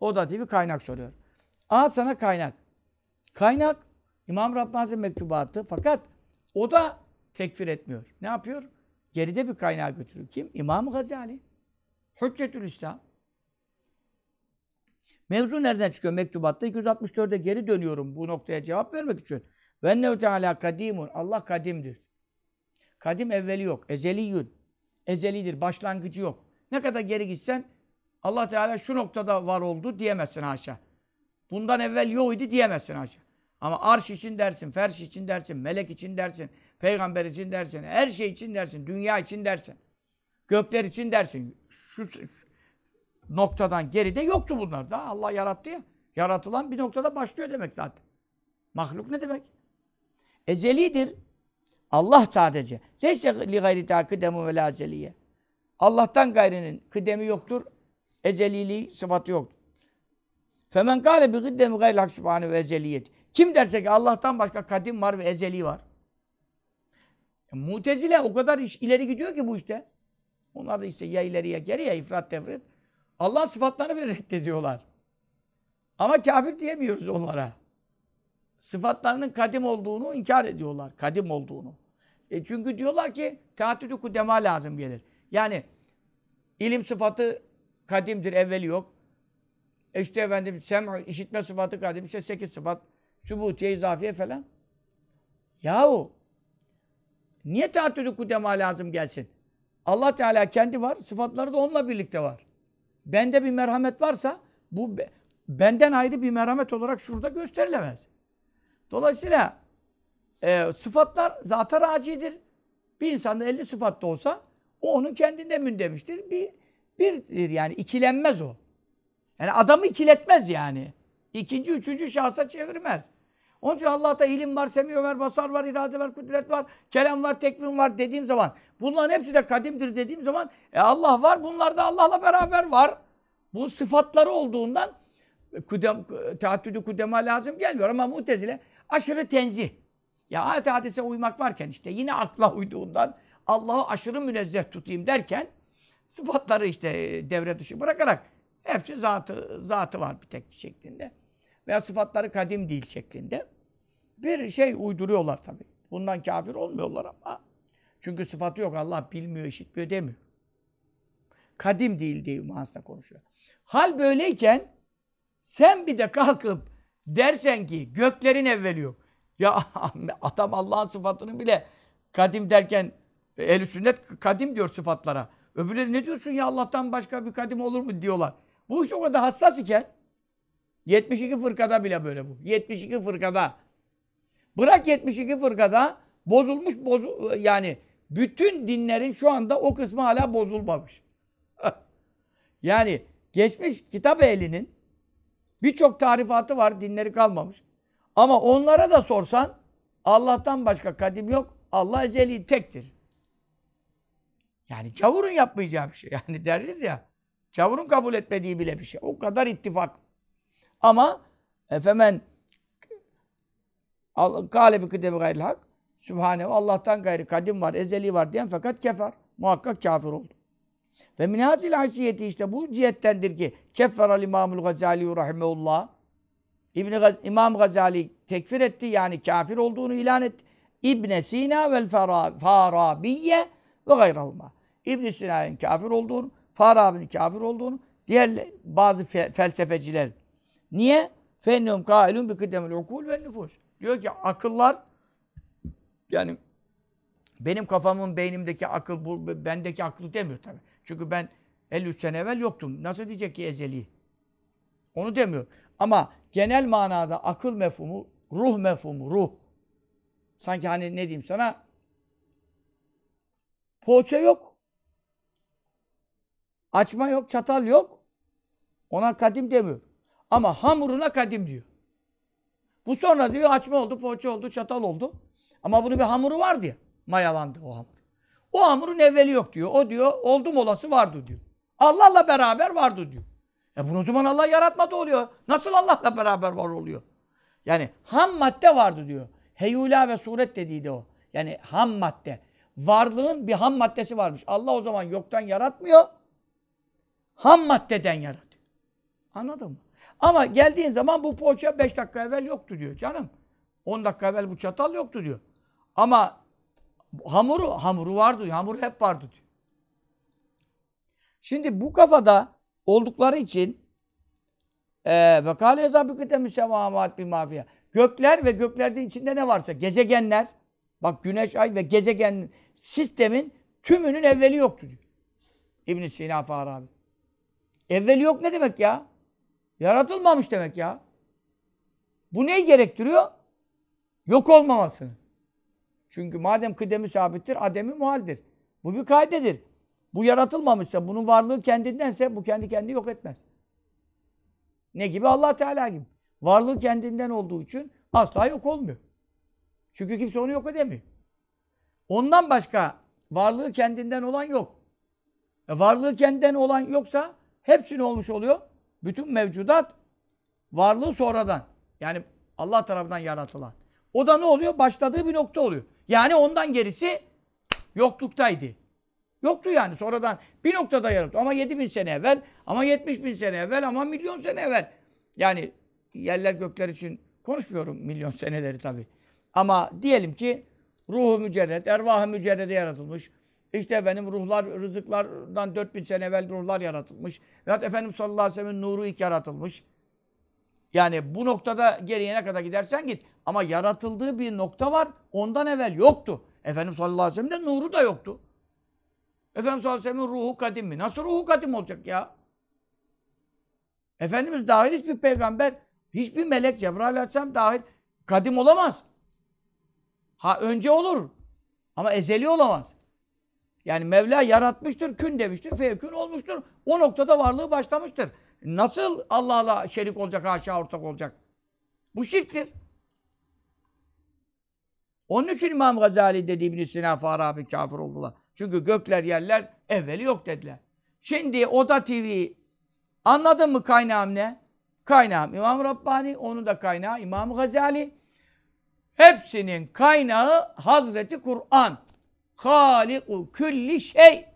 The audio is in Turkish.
O da TV kaynak soruyor. A sana kaynak. Kaynak İmam Rabbani mektubatı fakat o da tekfir etmiyor. Ne yapıyor? Geride bir kaynağı götürüyor. Kim? İmam Gazali. Hüccetül İslam. Mevzu nereden çıkıyor? Mektubatta 264'e geri dönüyorum bu noktaya cevap vermek için. Ve ne teala kadimun. Allah kadimdir. Kadim evveli yok. Ezeliyyün. Ezelidir. Başlangıcı yok. Ne kadar geri gitsen Allah Teala şu noktada var oldu diyemezsin haşa. Bundan evvel yok idi diyemezsin haşa. Ama arş için dersin, ferş için dersin, melek için dersin, peygamber için dersin, her şey için dersin, dünya için dersin. Gökler için dersin. Şu, şu noktadan geride yoktu bunlar da. Allah yarattı ya. Yaratılan bir noktada başlıyor demek zaten. Mahluk ne demek? Ezelidir. Allah sadece. Leyse li gayri ta kıdemu ve lazeliye. Allah'tan gayrinin kıdemi yoktur, ezeliliği sıfatı yok. Femen kâle bi gıddemi gayl hak subhane ve ezeliyet. Kim derse ki Allah'tan başka kadim var ve ezeli var. E, Mutezile o kadar iş, ileri gidiyor ki bu işte. Onlar da işte ya ileri ya geri ya ifrat tefrit. Allah sıfatlarını bile reddediyorlar. Ama kafir diyemiyoruz onlara. Sıfatlarının kadim olduğunu inkar ediyorlar. Kadim olduğunu. E çünkü diyorlar ki teatüdü kudema lazım gelir. Yani ilim sıfatı kadimdir, evveli yok. E işte efendim sem işitme sıfatı kadim, işte sekiz sıfat, sübutiye, izafiye falan. Yahu niye taatülü kudema lazım gelsin? Allah Teala kendi var, sıfatları da onunla birlikte var. Bende bir merhamet varsa bu benden ayrı bir merhamet olarak şurada gösterilemez. Dolayısıyla e, sıfatlar zata racidir. Bir insanda 50 sıfat da olsa o onun kendinde mündemiştir. Bir birdir yani ikilenmez o. Yani adamı ikiletmez yani. İkinci, üçüncü şahsa çevirmez. Onun için Allah'ta ilim var, semi var, basar var, irade var, kudret var, kelam var, tekvim var dediğim zaman bunların hepsi de kadimdir dediğim zaman e Allah var, bunlar da Allah'la beraber var. Bu sıfatları olduğundan kudem, tahattüdü kudema lazım gelmiyor ama mutezile aşırı tenzih. Ya ayet hadise uymak varken işte yine akla uyduğundan Allah'ı aşırı münezzeh tutayım derken sıfatları işte e, devre dışı bırakarak hepsi zatı, zatı var bir tek şeklinde. Veya sıfatları kadim değil şeklinde. Bir şey uyduruyorlar tabii. Bundan kafir olmuyorlar ama. Çünkü sıfatı yok. Allah bilmiyor, işitmiyor demiyor. Kadim değil diye manasında konuşuyor. Hal böyleyken sen bir de kalkıp dersen ki göklerin evveli yok. Ya adam Allah'ın sıfatını bile kadim derken el sünnet kadim diyor sıfatlara. Öbürleri ne diyorsun ya Allah'tan başka bir kadim olur mu diyorlar. Bu iş o kadar hassas iken 72 fırkada bile böyle bu. 72 fırkada. Bırak 72 fırkada bozulmuş bozu yani bütün dinlerin şu anda o kısmı hala bozulmamış. yani geçmiş kitap ehlinin birçok tarifatı var dinleri kalmamış. Ama onlara da sorsan Allah'tan başka kadim yok. Allah ezeli tektir. Yani gavurun yapmayacağı bir şey. Yani deriz ya. Gavurun kabul etmediği bile bir şey. O kadar ittifak. Ama efemen Kale bi kıdemi gayril hak. Sübhanehu Allah'tan gayri kadim var, ezeli var diyen fakat kefer. Muhakkak kafir oldu. Ve minazil haysiyeti işte bu cihettendir ki kefferal İmamul Gazali rahimeullah. İbni Gaz İmam Gazali tekfir etti yani kafir olduğunu ilan etti. İbn Sina ve Farabiye ve gayrahuma. İbn Sina'nın kafir olduğunu, Farabi'nin kafir olduğunu, diğer bazı fe felsefeciler. Niye? Fennum kailun bi kıdemil ukul ve nüfus. Diyor ki akıllar yani benim kafamın beynimdeki akıl bu bendeki aklı demiyor tabii. Çünkü ben 53 sene evvel yoktum. Nasıl diyecek ki ezeli? Onu demiyor. Ama genel manada akıl mefhumu, ruh mefhumu, ruh. Sanki hani ne diyeyim sana? Poğaça yok. Açma yok, çatal yok. Ona kadim demiyor. Ama hamuruna kadim diyor. Bu sonra diyor açma oldu, poğaça oldu, çatal oldu. Ama bunun bir hamuru var diye. Mayalandı o hamur. O hamurun evveli yok diyor. O diyor oldum olası vardı diyor. Allah'la beraber vardı diyor. E bunu zaman Allah yaratmadı oluyor. Nasıl Allah'la beraber var oluyor? Yani ham madde vardı diyor. Heyula ve suret dediydi o. Yani ham madde. Varlığın bir ham maddesi varmış. Allah o zaman yoktan yaratmıyor ham maddeden yaratıyor. Anladın mı? Ama geldiğin zaman bu poğaça 5 dakika evvel yoktu diyor canım. 10 dakika evvel bu çatal yoktu diyor. Ama hamuru, hamuru vardı diyor. Hamuru hep vardı diyor. Şimdi bu kafada oldukları için e, ve kâle yazabüküte müsevâmât bir mafya. Gökler ve göklerde içinde ne varsa gezegenler bak güneş, ay ve gezegen sistemin tümünün evveli yoktu diyor. İbn Sina Farabi. Evveli yok ne demek ya? Yaratılmamış demek ya. Bu neyi gerektiriyor? Yok olmamasını. Çünkü madem kıdemi sabittir, ademi muhaldir. Bu bir kaydedir. Bu yaratılmamışsa, bunun varlığı kendindense bu kendi kendini yok etmez. Ne gibi? allah Teala gibi. Varlığı kendinden olduğu için asla yok olmuyor. Çünkü kimse onu yok edemiyor. Ondan başka varlığı kendinden olan yok. E varlığı kendinden olan yoksa Hepsi olmuş oluyor? Bütün mevcudat varlığı sonradan. Yani Allah tarafından yaratılan. O da ne oluyor? Başladığı bir nokta oluyor. Yani ondan gerisi yokluktaydı. Yoktu yani sonradan bir noktada yarattı. Ama 7 bin sene evvel, ama 70 bin sene evvel, ama milyon sene evvel. Yani yerler gökler için konuşmuyorum milyon seneleri tabii. Ama diyelim ki ruhu mücerred, ervahı mücerrede yaratılmış. İşte efendim ruhlar, rızıklardan 4000 sene evvel ruhlar yaratılmış. Veyahut efendim sallallahu aleyhi ve sellem'in nuru ilk yaratılmış. Yani bu noktada geriye ne kadar gidersen git. Ama yaratıldığı bir nokta var. Ondan evvel yoktu. Efendim sallallahu aleyhi ve sellem'de nuru da yoktu. Efendim sallallahu aleyhi ve sellem'in ruhu kadim mi? Nasıl ruhu kadim olacak ya? Efendimiz dahil hiçbir peygamber, hiçbir melek Cebrail aleyhisselam dahil kadim olamaz. Ha önce olur. Ama ezeli olamaz. Yani Mevla yaratmıştır, kün demiştir, fevkün olmuştur. O noktada varlığı başlamıştır. Nasıl Allah'la şerik olacak, aşağı ortak olacak? Bu şirktir. Onun için İmam Gazali dedi İbn-i Sina Farabi kafir oldular. Çünkü gökler yerler evveli yok dediler. Şimdi Oda TV anladın mı kaynağım ne? Kaynağım İmam Rabbani, onun da kaynağı İmam Gazali. Hepsinin kaynağı Hazreti Kur'an. Haliku külli şey.